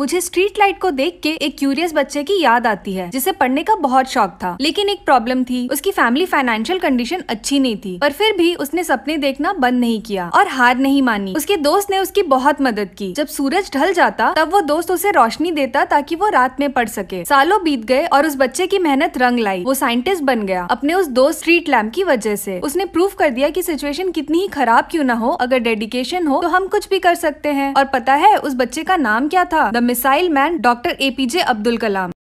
मुझे street light को देख के एक क्यूरियस बच्चे की याद आती है जिसे पढ़ने का बहुत शौक था लेकिन एक प्रॉब्लम थी उसकी फैमिली फाइनेंशियल कंडीशन अच्छी नहीं थी पर फिर भी उसने सपने देखना बंद नहीं किया और हार नहीं मानी उसके दोस्त ने उसकी बहुत मदद की जब सूरज ढल जाता तब वो दोस्त उसे रोशनी देता ताकि वो रात में पढ़ सके सालों बीत गए और उस बच्चे की मेहनत रंग लाई वो साइंटिस्ट बन गया अपने उस दोस्त स्ट्रीट लैम्प की वजह से उसने प्रूफ कर दिया की सिचुएशन कितनी ही खराब क्यों न हो अगर डेडिकेशन हो तो हम कुछ भी कर सकते हैं और पता है उस बच्चे का नाम क्या था missile man doctor APJ Abdul कलाम